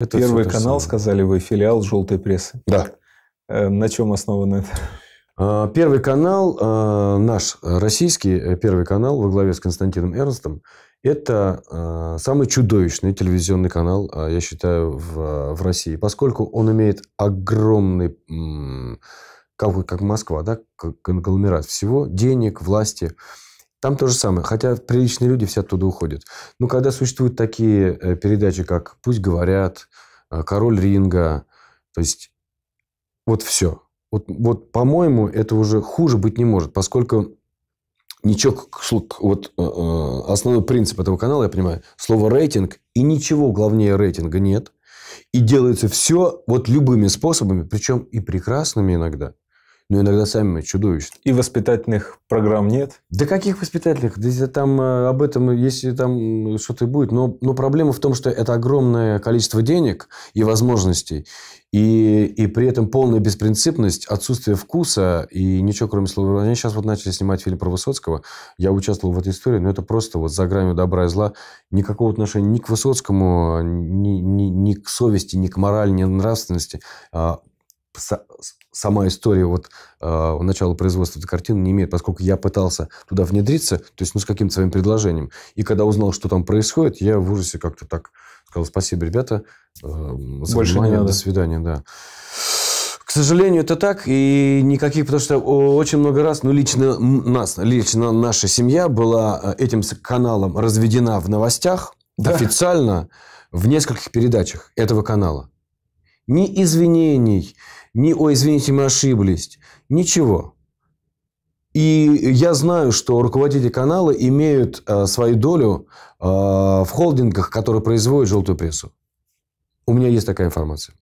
Это Первый это канал, самое. сказали вы, филиал желтой прессы. Да. Э, на чем основано это? А, первый канал, э, наш российский э, Первый канал во главе с Константином Эрнстом, это самый чудовищный телевизионный канал, я считаю, в, в России, поскольку он имеет огромный, как, как Москва, да, конгломерат всего, денег, власти, там то же самое, хотя приличные люди все оттуда уходят. Но когда существуют такие э, передачи, как «Пусть говорят», э, «Король ринга», то есть вот все. Вот, вот по-моему, это уже хуже быть не может, поскольку ничего, вот э, основной принцип этого канала, я понимаю, слово рейтинг, и ничего главнее рейтинга нет. И делается все вот любыми способами, причем и прекрасными иногда но ну, иногда сами мы чудовищны. И воспитательных программ нет? Да каких воспитательных? Да там э, об этом, если там что-то будет. Но, но проблема в том, что это огромное количество денег и возможностей. И, и при этом полная беспринципность, отсутствие вкуса и ничего, кроме слова. Они сейчас вот начали снимать фильм про Высоцкого. Я участвовал в этой истории, но это просто вот за гранью добра и зла. Никакого отношения ни к Высоцкому, ни, ни, ни к совести, ни к морали, ни к нравственности. А, сама история вот э, начала производства этой картины не имеет, поскольку я пытался туда внедриться, то есть ну, с каким-то своим предложением. И когда узнал, что там происходит, я в ужасе как-то так сказал, спасибо, ребята, э, за Больше внимание, не надо. до свидания, да. К сожалению, это так, и никаких, потому что очень много раз, ну, лично нас, лично наша семья была э, этим каналом разведена в новостях, да. официально, в нескольких передачах этого канала. Ни извинений, ни «Ой, извините, мы ошиблись», ничего. И я знаю, что руководители канала имеют э, свою долю э, в холдингах, которые производят желтую прессу. У меня есть такая информация.